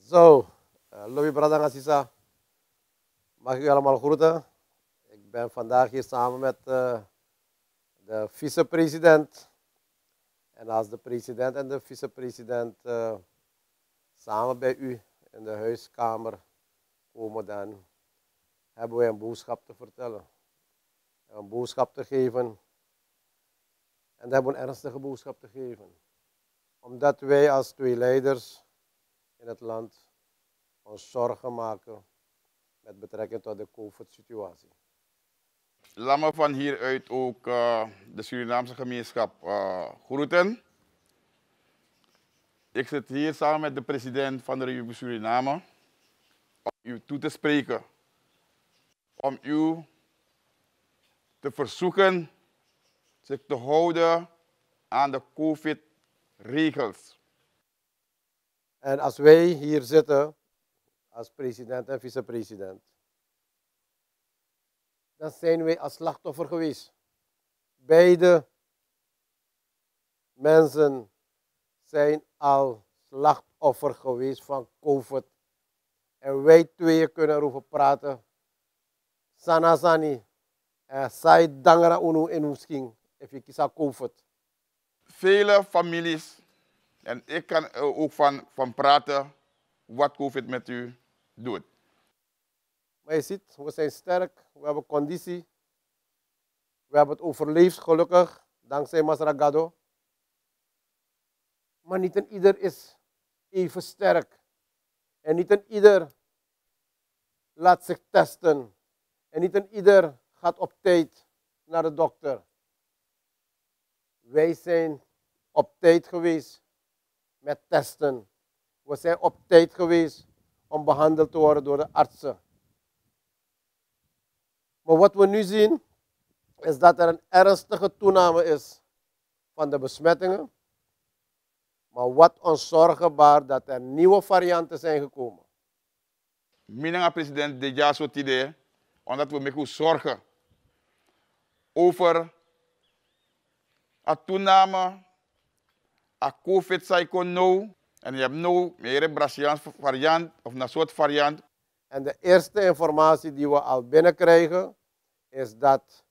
Zo, eh, Louis Bradang Assisa. Mag ik u allemaal groeten. Ik ben vandaag hier samen met de eh, de vicepresident. En als de president en de vicepresident president eh, samen bij u in de huiskamer komen, dan hebben wij een boodschap te vertellen een boodschap te geven. En we hebben een ernstige boodschap te geven. Omdat wij als twee leiders in het land ons zorgen maken met betrekking tot de COVID-situatie. Laat me van hieruit ook eh, de Surinaamse gemeenschap uh, groeten. Ik zit hier samen met de president van de Republiek Suriname om u toe te spreken. Om uw te verzoeken zich te houden aan de COVID-regels. En als wij hier zitten, als president en vicepresident, dan zijn wij als slachtoffer geweest. Beide mensen zijn al slachtoffer geweest van COVID. En wij twee kunnen erover praten. Sanasani. Zij eh, dangera uno en misschien even kisa covid. Vele families, en ik kan eh, ook van, van praten wat COVID met u doet. Maar je ziet, we zijn sterk, we hebben conditie. We hebben het overleefd, gelukkig, dankzij Masragado. Maar niet een ieder is even sterk. En niet een ieder laat zich testen. En niet een ieder gaat op tijd naar de dokter. Wij zijn op tijd geweest met testen. We zijn op tijd geweest om behandeld te worden door de artsen. Maar wat we nu zien is dat er een ernstige toename is van de besmettingen. Maar wat ons baart, dat er nieuwe varianten zijn gekomen. Meneer president, dit jaar idee, omdat we met goed zorgen over een toename, het covid cycle nou, En je hebt nu meer een Braziliaans variant of een soort variant. En de eerste informatie die we al binnenkrijgen is dat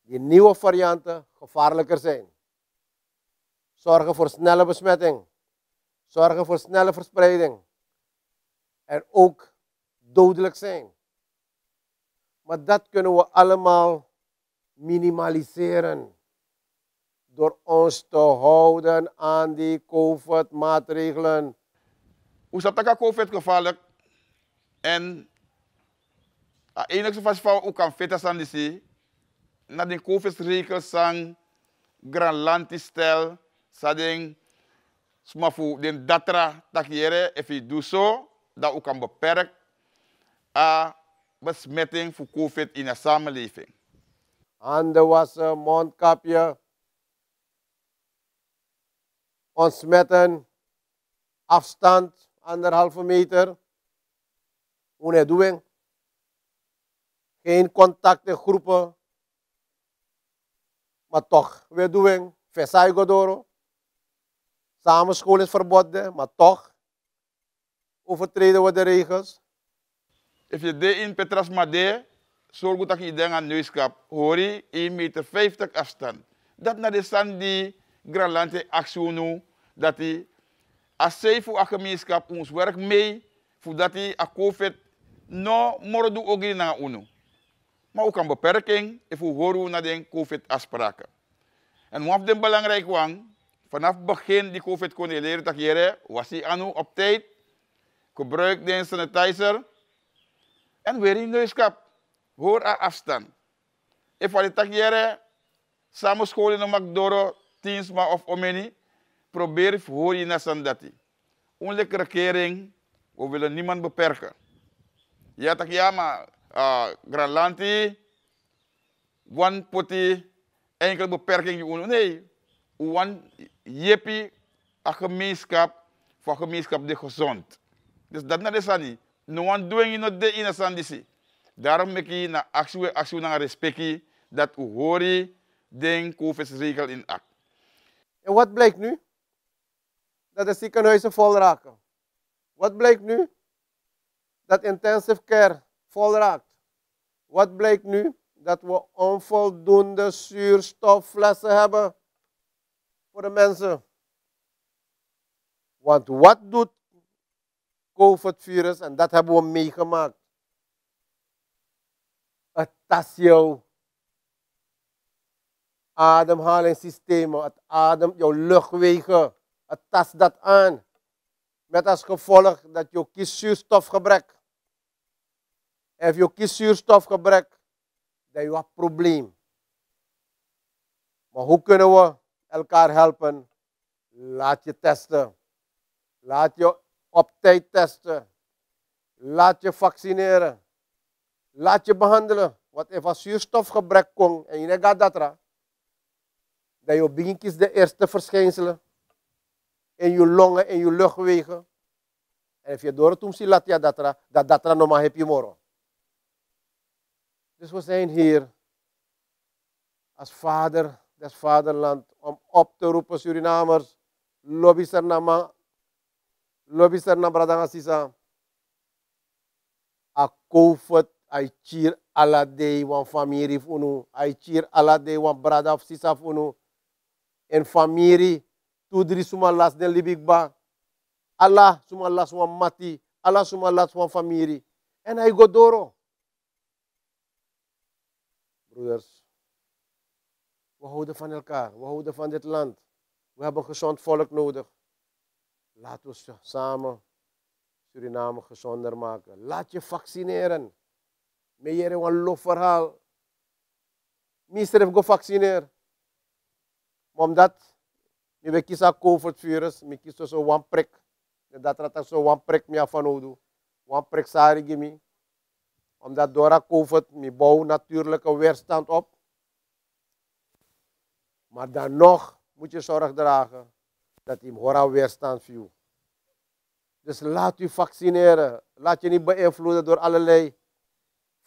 die nieuwe varianten gevaarlijker zijn. Zorgen voor snelle besmetting. Zorgen voor snelle verspreiding. En ook dodelijk zijn. Maar dat kunnen we allemaal minimaliseren. Door ons te houden aan die COVID-maatregelen. Hoe zat dat COVID gevallen? En het enige wat je kan vetten aan die na die COVID-regels zijn grand landistel, sading, smafu den datra takiere, if je doet zo, dat ook kan beperkt aan eh, besmetting voor COVID in de samenleving wassen, eh, Mondkapje, ontsmetten, afstand anderhalve meter, ohne doen. geen contacten groepen, maar toch we doen, Versailles Godoro. Samenschool is verboden, maar toch overtreden we de regels. Als je dit in Petras Made, zorg dat je denkt aan neuskap. je 1,50 meter afstand. Dat naar de stand die Granlante actie nu, dat die als zij voor de gemeenschap ons werk mee, voordat die a COVID no mordu ook in naar uno. Maar ook een beperking, if we horen naar de COVID-afspraken. En wat de belangrijk was, vanaf het begin die COVID kon leren dat hier was die anu op tijd, gebruik de sanitizer en weer in neuskap hoor aan afstand. Ik val tak jere, samen school in Makdoro, Tiensma of Omeni, probeer hoor je naar Sandati. Onlijke regering, we willen niemand beperken. Ja, tak ja, maar uh, ah, Granlanti, one poti, enkel beperking. Nee, one jepi, een gemeenschap, voor gemeenschap die gezond. Dus dat is niet. No one doing it, not in de Sandisi. Daarom moet ik naar actie, actie naar respectie dat u hoort den COVID-regel in act. En wat blijkt nu? Dat de ziekenhuizen vol raken. Wat blijkt nu? Dat intensive care vol raakt. Wat blijkt nu? Dat we onvoldoende zuurstofflessen hebben voor de mensen. Want wat doet COVID-virus, en dat hebben we meegemaakt jouw ademhalingssysteem het adem, jouw luchtwegen. Het tast dat aan. Met als gevolg dat je kieszuurstofgebrek. En je kieszuurstofgebrek, dan je een probleem. Maar hoe kunnen we elkaar helpen? Laat je testen. Laat je op tijd testen. Laat je vaccineren. Laat je behandelen. Want even zuurstofgebrek komt en je gaat dat Dan je begint de eerste verschijnselen. In je longen, in je luchtwegen. En als je door het omziet, laat je dat ra. Dat dat nog maar heb je morgen. Dus we zijn hier als vader des vaderland om op te roepen Surinamers. Lobby Sernama, Lobby Sernama Bradang asisa. A COVID I cheer Allah day van familie for you. I cheer Allah day van brother of sister En familie, tu diri las dan ba. Allah suma las one mati. Allah suma las one famiri En hij godoro. Broeders, we houden van elkaar. We houden van dit land. We hebben gezond volk nodig. Laten we samen Suriname gezonder maken. Laat je vaccineren me jere wan lofverhaal, verhaal. Meester go vaccineer. Maar omdat we kiezen COVID-virus, we kiezen zo een prik. Dat dat zo one prik me van odo. Een prik sari gimme. Omdat door COVID, me bouw natuurlijke weerstand op. Maar dan nog moet je zorg dragen dat hij hora weerstand viel. Dus laat u vaccineren. Laat je niet beïnvloeden door allerlei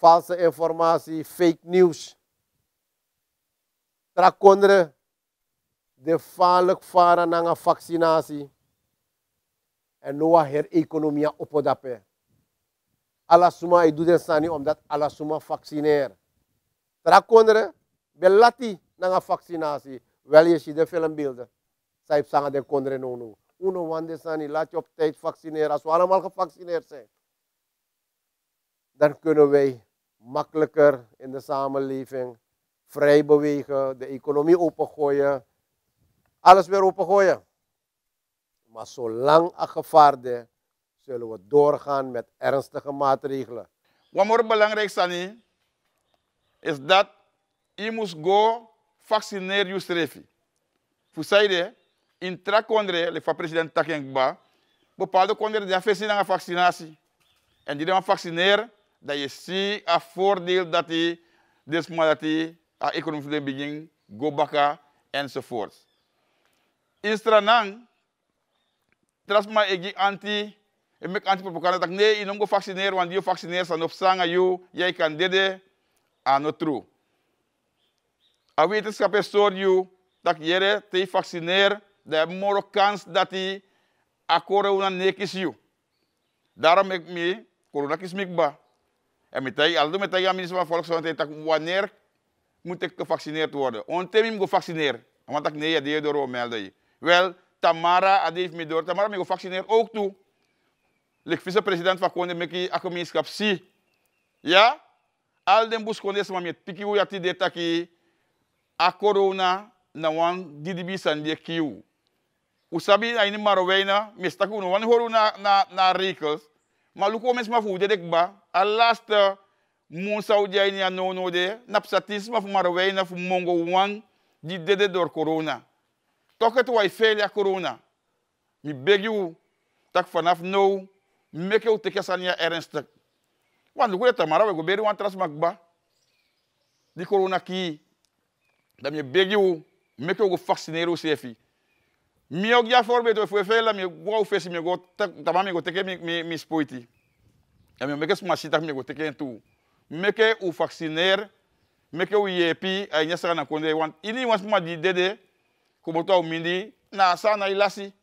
valse informatie, fake news. Trakondre, de vaarlijk varen naar een vaccinatie. En nu her economie op dape. Alasuma, ik doe dit niet omdat Alasuma vaccineer. Trakondre, belati naar een vaccinatie. Wel, je ziet de filmbeelden. Zij zangen de kondre nono Uno wande sani, laat je op tijd vaccineren. Als we allemaal gevaccineerd zijn, dan kunnen wij makkelijker in de samenleving. Vrij bewegen, de economie opengooien, alles weer opengooien. Maar zolang gevaar gevaarde zullen we doorgaan met ernstige maatregelen. Wat meer belangrijk is, is dat je moet go vaccineren jezelf. Voor zij in trakondre, de president Takengba, bepaalde kondre die afwezig aan vaccinatie. En die dan vaccineren dat je ziet a voordeel dat hij, dus maar dat hij, a economie begin, go baka, uh, enzovoort. In Stranang, tras maar ik anti, ik eh, maak anti-propaganda, dat nee, je niet vaccineren, want je vaccineert, dan op zanga uh, je, jij kan dit, aan uh, not true. A wetenschap is zo je, dat je te vaccineert, de more kans dat hij akkoord is nekis je. Daarom ik me, corona kismikba. mikba. En metai, al doe metai aan minister van Volksgezondheid, wanneer moet ik gevaccineerd worden? ik gevaccineerd. Want ik nee, die door melden je. Wel, Tamara heeft me door. Tamara me gevaccineerd ook toe. Ik vice-president van Koninklijke Gemeenschap zie. Ja? Al den bus kondes maar met piki hoe je dit taki. A corona na wan didibi san de kiu. Usabi na marowena, maroweina, mistaku no wan horu na na na rekels. maluko mes ma fuude dek ba a lasta musa ujay ni anono de napsatis ma fu marway na fu mongo wan di dede dor corona toket way felia corona mi beg you tak fanaf nou, meke u teke sania ernstig wan luko de tamara we go beri wan tras magba di corona ki da mi beg you meke u go vaccinere sefi mi ok ya forbe to fue fela mi gua u si mi go tama mi go teke mi mi mi spoiti e mi meke sma sita mi go teke tu meke u vacciner meke u yepi a nya sara na konde wan ini wan sma di dede ko boto u mindi na sa na ilasi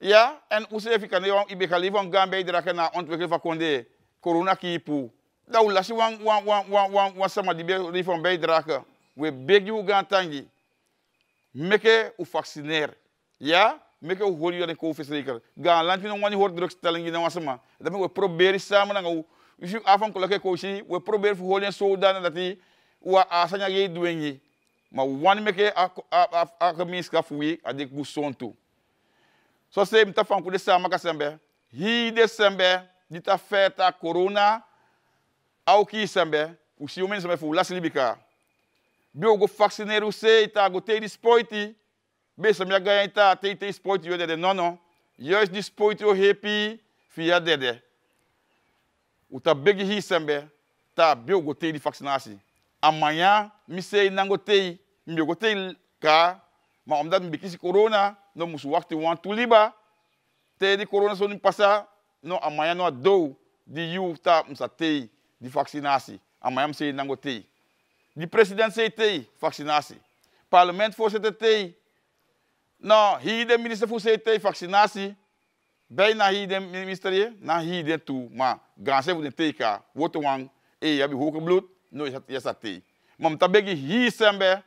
ya en u se fika ne wan ibe kali van gambe idra ke na ontweke va konde corona ki pu da u lasi wan wan wan wan wan sama di be rifon be idra ke we beg you gantangi meke u vaccinaire ya meke u hori yore ko fesreker ga lanti no wani drugs drug stelling ina wasma da me we proberi sama na u ju afan ko lake ko shi we proberi fu hori so dana dati wa asanya ye duenyi ma wani meke a a a a mis ka fuwi adik bu sonto so se mta fan ko de sama ka sembe hi de sembe dita feta corona au ki sembe u si o men sembe fu lasli bika bio go vaccineiro sei tá go ter esporte besa minha ganha tá tem tem eu dede não não eu de esporte eu happy fia dede o tá big hisambe tá bio go ter vaccinasi amanhã me sei não go ter me go ter cá mas omdat me bikisi corona não musu wakti wan tuliba ter de corona só não passa não amanhã não dou de you tá musa ter de vaccinasi amanhã me sei não go ter de presidente ITI, vacinar Parlamento fosse ITI. Não, ride ministro fosse ITI, vacinar Bem na ride ministério, na ride é tu, mas ganse vou ter cá, outro wang, e abi hook blood, não essa tei. Mas também tá que ri sempre, é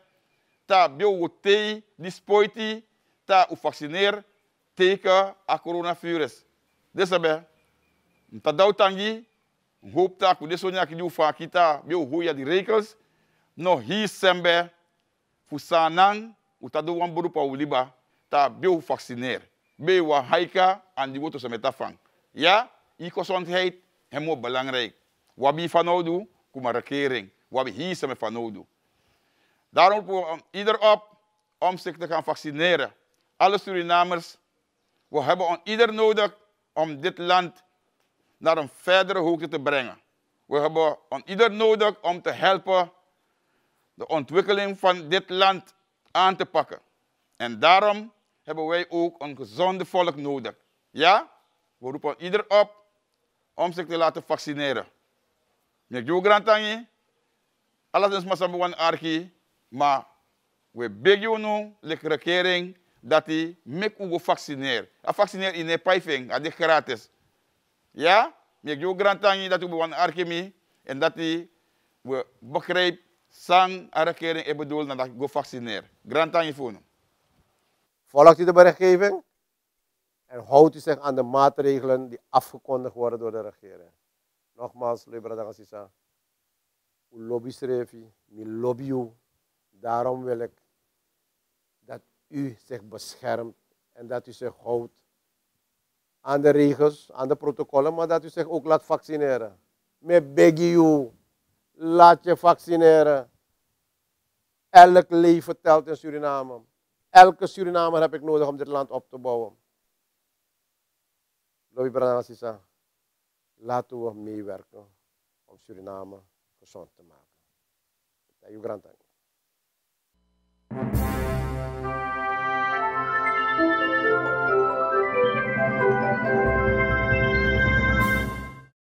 tá bio o tei, dispoite, tá o vacinar, teka a coronavírus. Dessa bem, tá dá o tangi, hope tá com desse sonho aqui de aqui tá bio ruia é de regras, no hi sembe fu sanan utado wan bodu pa uliba ta be u vacciner be wa haika and di woto semeta fang ja ecozondheid hem mo belangrijk wabi fanodu kuma regering wabi hi seme fanodu daarom roepen we ieder op om zich te gaan vaccineren alle Surinamers we hebben ieder nodig om dit land naar een verdere hoogte te brengen. We hebben ieder nodig om te helpen de ontwikkeling van dit land aan te pakken. En daarom hebben wij ook een gezonde volk nodig. Ja, we roepen ieder op om zich te laten vaccineren. Ik jouw grantangi, alles is maar samen archie, maar we beg you nu, de regering, dat die mek ugo vaccineert. in de pijfing, dat is gratis. Ja, ik jouw grantangi dat we een archie en dat die we begrijpen Sang regering, ik bedoel dat ik go vaccineer. Grand aan je Volgt u de berichtgeving en houdt u zich aan de maatregelen die afgekondigd worden door de regering. Nogmaals, Lebra Sisa, u lobby ik lobby Daarom wil ik dat u zich beschermt en dat u zich houdt aan de regels, aan de protocollen, maar dat u zich ook laat vaccineren. Me beg you. Laat je vaccineren. Elk leven telt in Suriname. Elke Surinamer heb ik nodig om dit land op te bouwen. Lobby Branasisa, laten we meewerken om Suriname gezond te maken. Dank je wel.